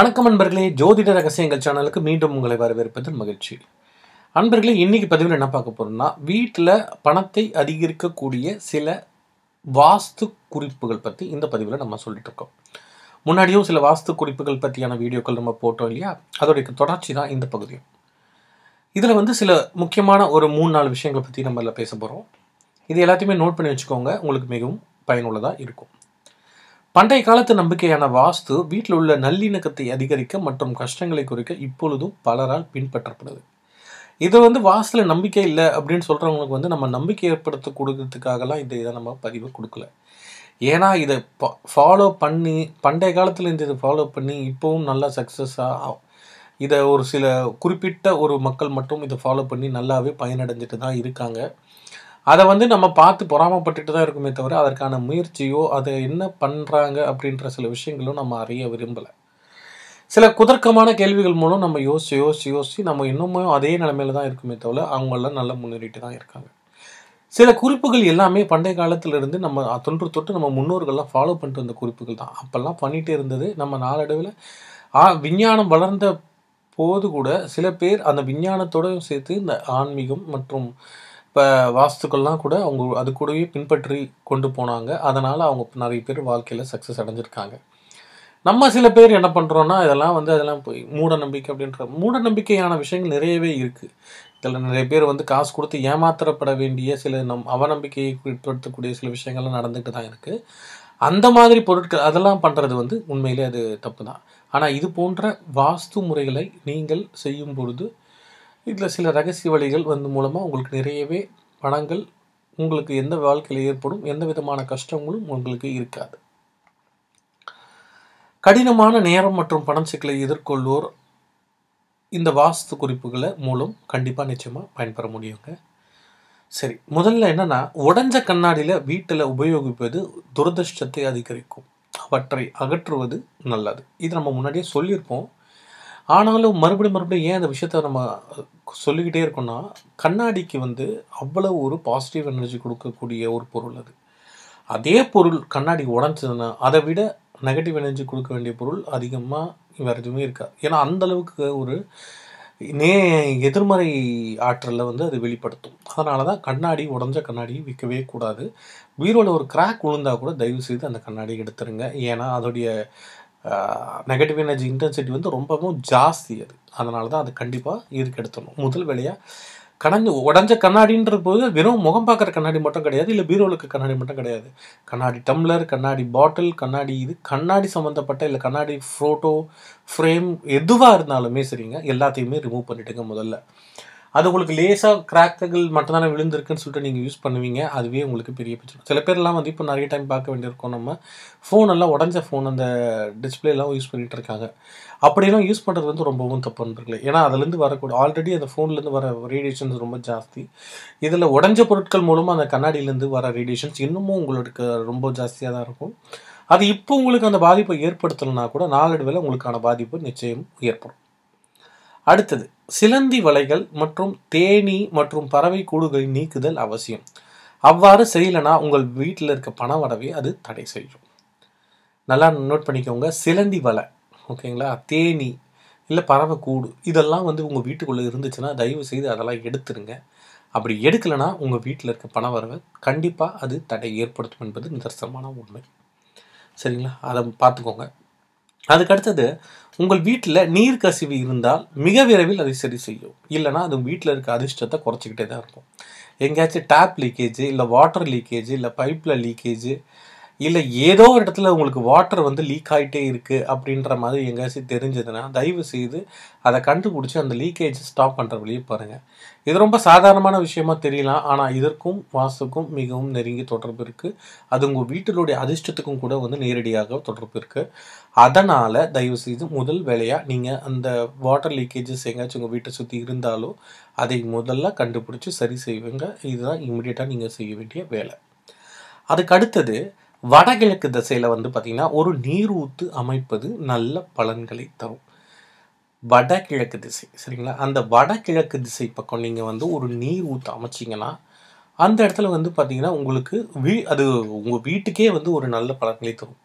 வணக்கம் அன்பர்களே ஜோதிட ரகசியங்கள் சேனலுக்கு மீண்டும் உங்களை வரவேற்பதில் மகிழ்ச்சி அன்பர்களே இன்னைக்கு பதிவில் என்ன பார்க்க போகிறோம்னா வீட்டில் பணத்தை அதிகரிக்கக்கூடிய சில வாஸ்து குறிப்புகள் பற்றி இந்த பதிவில் நம்ம சொல்லிட்டு இருக்கோம் முன்னாடியும் சில வாஸ்து குறிப்புகள் பற்றியான வீடியோக்கள் நம்ம போட்டோம் இல்லையா அதோடைய தொடர்ச்சி தான் இந்த பகுதியும் இதில் வந்து சில முக்கியமான ஒரு மூணு நாலு விஷயங்களை பற்றி நம்ம இதில் பேச போகிறோம் இது எல்லாத்தையுமே நோட் பண்ணி வச்சுக்கோங்க உங்களுக்கு மிகவும் பயனுள்ளதாக இருக்கும் பண்டைய காலத்து நம்பிக்கையான வாஸ்து வீட்டில் உள்ள நல்லிணக்கத்தை அதிகரிக்க மற்றும் கஷ்டங்களை குறைக்க இப்பொழுதும் பலரால் பின்பற்றப்படுது இது வந்து வாஸ்துல நம்பிக்கை இல்லை அப்படின்னு சொல்கிறவங்களுக்கு வந்து நம்ம நம்பிக்கை ஏற்படுத்த கொடுக்கறதுக்காகலாம் இந்த இதை நம்ம பதிவு கொடுக்கல ஏன்னா இதை ஃபாலோ பண்ணி பண்டைய காலத்தில் இந்த இதை ஃபாலோ பண்ணி இப்போவும் நல்லா சக்ஸஸாக இதை ஒரு சில குறிப்பிட்ட ஒரு மக்கள் மட்டும் இதை ஃபாலோ பண்ணி நல்லாவே பயனடைஞ்சிட்டு தான் இருக்காங்க அதை வந்து நம்ம பார்த்து பொறாமப்பட்டுட்டு தான் இருக்குமே தவிர அதற்கான முயற்சியோ அதை என்ன பண்ணுறாங்க அப்படின்ற சில விஷயங்களும் நம்ம அறிய விரும்பலை சில குதர்க்கமான கேள்விகள் மூலம் நம்ம யோசிச்சு யோசிச்சு யோசி நம்ம இன்னமும் அதே நிலைமையில தான் இருக்குமே தவிர அவங்களாம் நல்லா முன்னேறிட்டு தான் இருக்காங்க சில குறிப்புகள் எல்லாமே பண்டைய காலத்திலிருந்து நம்ம தொன்று தொட்டு நம்ம முன்னோர்கள்லாம் ஃபாலோ பண்ணிட்டு வந்த குறிப்புகள் தான் அப்போல்லாம் பண்ணிகிட்டே இருந்தது நம்ம நாளடைவில் விஞ்ஞானம் வளர்ந்த போது கூட சில பேர் அந்த விஞ்ஞானத்தோடு சேர்த்து இந்த ஆன்மீகம் மற்றும் இப்போ வாஸ்துக்கள்லாம் கூட அவங்க அது கூடவே பின்பற்றி கொண்டு போனாங்க அதனால் அவங்க நிறைய பேர் வாழ்க்கையில் சக்ஸஸ் அடைஞ்சிருக்காங்க நம்ம சில பேர் என்ன பண்ணுறோன்னா இதெல்லாம் வந்து அதெல்லாம் போய் மூட நம்பிக்கை அப்படின்ற மூட நம்பிக்கையான விஷயங்கள் நிறையவே இருக்குது இதில் நிறைய பேர் வந்து காசு கொடுத்து ஏமாத்தரப்பட வேண்டிய சில நம் அவநம்பிக்கையை ஏற்படுத்தக்கூடிய சில விஷயங்கள்லாம் நடந்துகிட்டு தான் இருக்குது அந்த மாதிரி பொருட்கள் அதெல்லாம் பண்ணுறது வந்து உண்மையிலே அது தப்பு தான் ஆனால் இது போன்ற வாஸ்து முறைகளை நீங்கள் செய்யும் பொழுது இதில் சில ரகசிய வழிகள் வந்து மூலமாக உங்களுக்கு நிறையவே பணங்கள் உங்களுக்கு எந்த வாழ்க்கையில் ஏற்படும் எந்த விதமான கஷ்டங்களும் உங்களுக்கு இருக்காது கடினமான நேரம் மற்றும் பணம் சிக்கலை எதிர்கொள்வோர் இந்த வாஸ்து குறிப்புகளை மூலம் கண்டிப்பாக நிச்சயமாக பயன்பெற முடியுங்க சரி முதல்ல என்னென்னா உடஞ்ச கண்ணாடியில் வீட்டில் உபயோகிப்பது துரதிருஷ்டத்தை அதிகரிக்கும் அவற்றை அகற்றுவது நல்லது இது நம்ம முன்னாடியே சொல்லியிருப்போம் ஆனாலும் மறுபடியும் மறுபடியும் ஏன் அந்த விஷயத்த நம்ம சொல்லிக்கிட்டே இருக்கோம்னா கண்ணாடிக்கு வந்து அவ்வளோ ஒரு பாசிட்டிவ் எனர்ஜி கொடுக்கக்கூடிய ஒரு பொருள் அது அதே பொருள் கண்ணாடி உடஞ்சதுன்னா அதை விட நெகட்டிவ் எனர்ஜி கொடுக்க வேண்டிய பொருள் அதிகமாக வேறு எதுவுமே இருக்காது ஏன்னா அந்தளவுக்கு ஒரு நே எதிர்மறை ஆற்றலில் வந்து அது வெளிப்படுத்தும் அதனால தான் கண்ணாடி உடஞ்ச கண்ணாடி விற்கவே கூடாது பீரோவில் ஒரு கிராக் விழுந்தால் கூட தயவு செய்து அந்த கண்ணாடி எடுத்துருங்க ஏன்னா அதோடைய நெகட்டிவ் எனர்ஜி இன்டென்சிட்டி வந்து ரொம்பவும் ஜாஸ்தி அது அதனால தான் அது கண்டிப்பாக ஈர்க்கெடுத்தணும் முதல் வேலையாக கடஞ்சு உடஞ்ச கண்ணாடின்ற போது வெறும் முகம் பார்க்குற கண்ணாடி மட்டும் கிடையாது இல்லை பீரோலுக்கு கண்ணாடி மட்டும் கிடையாது கண்ணாடி டம்ளர் கண்ணாடி பாட்டில் கண்ணாடி இது கண்ணாடி சம்மந்தப்பட்ட இல்லை கண்ணாடி ஃபோட்டோ ஃப்ரேம் எதுவாக இருந்தாலுமே சரிங்க எல்லாத்தையுமே ரிமூவ் பண்ணிட்டுங்க முதல்ல அது உங்களுக்கு லேசாக கிராக்குகள் மட்டும்தானே விழுந்திருக்குன்னு சொல்லிட்டு நீங்கள் யூஸ் பண்ணுவீங்க அதுவே உங்களுக்கு பெரிய பிரச்சனை சில பேர்லாம் வந்து இப்போ நிறைய டைம் பார்க்க வேண்டியிருக்கோம் நம்ம ஃபோன் எல்லாம் உடஞ்ச ஃபோன் அந்த டிஸ்பிளேலாம் யூஸ் பண்ணிகிட்டு இருக்காங்க அப்படியெல்லாம் யூஸ் பண்ணுறது வந்து ரொம்பவும் தப்பு இருந்திருக்குல்ல ஏன்னா அதுலேருந்து வரக்கூடிய ஆல்ரெடி அந்த ஃபோன்லேருந்து வர ரேடியேஷன்ஸ் ரொம்ப ஜாஸ்தி இதில் உடஞ்ச பொருட்கள் மூலமாக அந்த கண்ணாடியிலேருந்து வர ரேடியேஷன்ஸ் இன்னமும் உங்களுக்கு ரொம்ப ஜாஸ்தியாக தான் இருக்கும் அது இப்போ உங்களுக்கு அந்த பாதிப்பை ஏற்படுத்தலைன்னா கூட நாளடைவில் உங்களுக்கான பாதிப்பு நிச்சயம் ஏற்படும் அடுத்தது சிலந்தி வலைகள் மற்றும் தேனி மற்றும் பறவை கூடுகளை நீக்குதல் அவசியம் அவ்வாறு செய்யலைனா உங்கள் வீட்டில் இருக்க பண வரவே அது தடை செய்யும் நல்லா நோட் பண்ணிக்கோங்க சிலந்தி வலை ஓகேங்களா தேனி இல்லை பறவை கூடு இதெல்லாம் வந்து உங்கள் வீட்டுக்குள்ளே இருந்துச்சுன்னா தயவு செய்து அதெல்லாம் எடுத்துருங்க அப்படி எடுக்கலைன்னா உங்கள் வீட்டில் இருக்க பண வரவை கண்டிப்பாக அது தடை ஏற்படுத்தும் என்பது நிதர்சனமான உண்மை சரிங்களா அதை பார்த்துக்கோங்க அதுக்கடுத்தது உங்கள் வீட்டில் நீர் கசிவு இருந்தால் மிக விரைவில் அதை சரி செய்யும் இல்லைனா அது வீட்டில் இருக்க அதிர்ஷ்டத்தை குறைச்சிக்கிட்டே தான் இருக்கும் எங்கேயாச்சும் டேப் லீக்கேஜ் இல்லை வாட்டர் லீக்கேஜ் இல்லை பைப்பில் லீக்கேஜ் இல்லை ஏதோ ஒரு இடத்துல உங்களுக்கு வாட்டர் வந்து லீக் ஆகிட்டே இருக்குது அப்படின்ற மாதிரி எங்கேயாச்சும் தெரிஞ்சதுன்னா தயவு செய்து அதை கண்டுபிடிச்சி அந்த லீக்கேஜை ஸ்டாப் பண்ணுற வழியே பாருங்கள் இது ரொம்ப சாதாரணமான விஷயமா தெரியலாம் ஆனால் இதற்கும் வாசுக்கும் மிகவும் நெருங்கி தொடர்பு இருக்குது அது உங்கள் வீட்டிலுடைய அதிர்ஷ்டத்துக்கும் கூட வந்து நேரடியாக தொடர்பு இருக்குது அதனால் தயவு செய்து முதல் வேலையாக நீங்கள் அந்த வாட்டர் லீக்கேஜஸ் எங்கேயாச்சும் உங்கள் வீட்டை சுற்றி இருந்தாலும் அதை முதல்ல கண்டுபிடிச்சி சரி செய்வீங்க இதுதான் இம்மிடியேட்டாக நீங்கள் செய்ய வேண்டிய வேலை அதுக்கு அடுத்தது வடகிழக்கு திசையில் வந்து பார்த்திங்கன்னா ஒரு நீரூத்து அமைப்பது நல்ல பலன்களை தரும் வடகிழக்கு திசை சரிங்களா அந்த வடகிழக்கு திசை பக்கம் நீங்கள் வந்து ஒரு நீர் ஊற்று அமைச்சிங்கன்னா அந்த இடத்துல வந்து பார்த்திங்கன்னா உங்களுக்கு வீ அது உங்கள் வீட்டுக்கே வந்து ஒரு நல்ல பலன்களை தரும்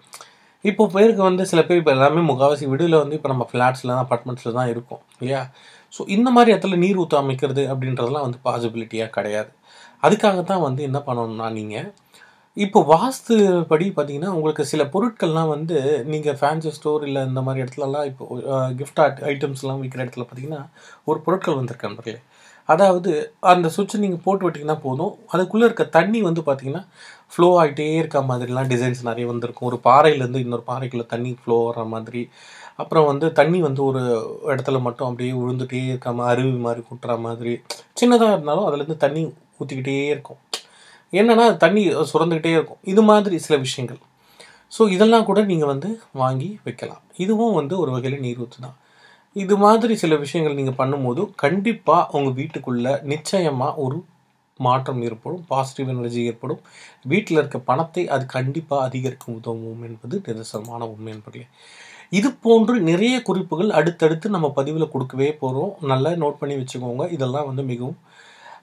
இப்போ பேருக்கு வந்து சில பேர் இப்போ எல்லாமே முகாவாசி வீடுல வந்து இப்போ நம்ம ஃப்ளாட்ஸில் தான் அப்பார்ட்மெண்ட்ஸில் தான் இருக்கும் இல்லையா ஸோ இந்த மாதிரி இடத்துல நீர் ஊற்ற அமைக்கிறது அப்படின்றதெல்லாம் வந்து பாசிபிலிட்டியாக கிடையாது அதுக்காக தான் வந்து என்ன பண்ணணும்னா நீங்கள் இப்போ வாஸ்து படி பார்த்தீங்கன்னா உங்களுக்கு சில பொருட்கள்லாம் வந்து நீங்கள் ஃபேன்சி ஸ்டோர் இல்லை இந்த மாதிரி இடத்துலலாம் இப்போ கிஃப்ட் ஆட் ஐட்டம்ஸ்லாம் விற்கிற இடத்துல பார்த்தீங்கன்னா ஒரு பொருட்கள் வந்திருக்காங்க நண்பர்களே அதாவது அந்த சுவிட்சை நீங்கள் போட்டு விட்டிங்கன்னா போதும் அதுக்குள்ளே இருக்க தண்ணி வந்து பார்த்திங்கன்னா ஃப்ளோ ஆகிட்டே இருக்க மாதிரிலாம் டிசைன்ஸ் நிறைய வந்திருக்கும் ஒரு பாறையிலேருந்து இன்னொரு பாறைக்குள்ளே தண்ணி ஃப்ளோ ஆகிற மாதிரி அப்புறம் வந்து தண்ணி வந்து ஒரு இடத்துல மட்டும் அப்படியே விழுந்துகிட்டே இருக்காமல் அருவி மாதிரி குட்டுற மாதிரி சின்னதாக இருந்தாலும் அதுலேருந்து தண்ணி ஊற்றிக்கிட்டே இருக்கும் என்னென்னா தண்ணி சுரந்துக்கிட்டே இருக்கும் இது மாதிரி சில விஷயங்கள் ஸோ இதெல்லாம் கூட நீங்கள் வந்து வாங்கி வைக்கலாம் இதுவும் வந்து ஒரு வகையில் நீர் ஊற்று தான் இது மாதிரி சில விஷயங்கள் நீங்கள் பண்ணும்போது கண்டிப்பாக உங்கள் வீட்டுக்குள்ளே நிச்சயமாக ஒரு மாற்றம் ஏற்படும் பாசிட்டிவ் எனர்ஜி ஏற்படும் வீட்டில் இருக்க பணத்தை அது கண்டிப்பாக அதிகரிக்கும் உதவும் என்பது நிதர்சனமான உண்மை என்பதில்லை இது போன்று நிறைய குறிப்புகள் அடுத்தடுத்து நம்ம பதிவில் கொடுக்கவே போகிறோம் நல்லா நோட் பண்ணி வச்சுக்கோங்க இதெல்லாம் வந்து மிகவும்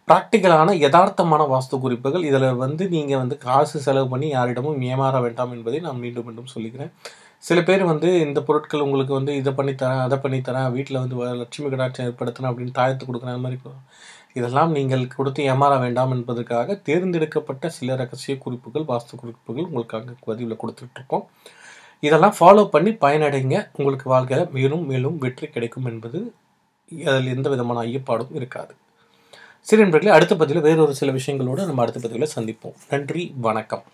ப்ராக்டிக்கலான யதார்த்தமான வாஸ்து குறிப்புகள் இதில் வந்து நீங்கள் வந்து காசு செலவு பண்ணி யாரிடமும் ஏமாற வேண்டாம் என்பதை நான் மீண்டும் மீண்டும் சொல்லிக்கிறேன் சில பேர் வந்து இந்த பொருட்கள் உங்களுக்கு வந்து இதை பண்ணித்தரேன் அதை பண்ணித்தரேன் வீட்டில் வந்து லட்சுமி கடாட்சம் ஏற்படுத்தணும் அப்படின்னு தாயத்து கொடுக்குற மாதிரி இதெல்லாம் நீங்கள் கொடுத்து ஏமாற வேண்டாம் என்பதற்காக தேர்ந்தெடுக்கப்பட்ட சில ரகசிய குறிப்புகள் வாஸ்து குறிப்புகள் உங்களுக்கு அங்கே பதிவில் கொடுத்துட்ருக்கோம் இதெல்லாம் ஃபாலோ பண்ணி பயனடைங்க உங்களுக்கு வாழ்க்கையில் மேலும் மேலும் வெற்றி கிடைக்கும் என்பது அதில் எந்த விதமான ஐயப்பாடும் இருக்காது சரி நண்பர்களே அடுத்த பதிவில் வேறொரு சில விஷயங்களோடு நம்ம அடுத்த பதிவில் சந்திப்போம் நன்றி வணக்கம்